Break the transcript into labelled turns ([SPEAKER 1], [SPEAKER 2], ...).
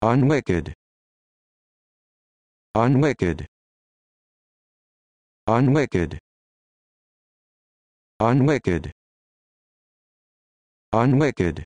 [SPEAKER 1] Unwicked. Unwicked. Unwicked. Unwicked. Unwicked.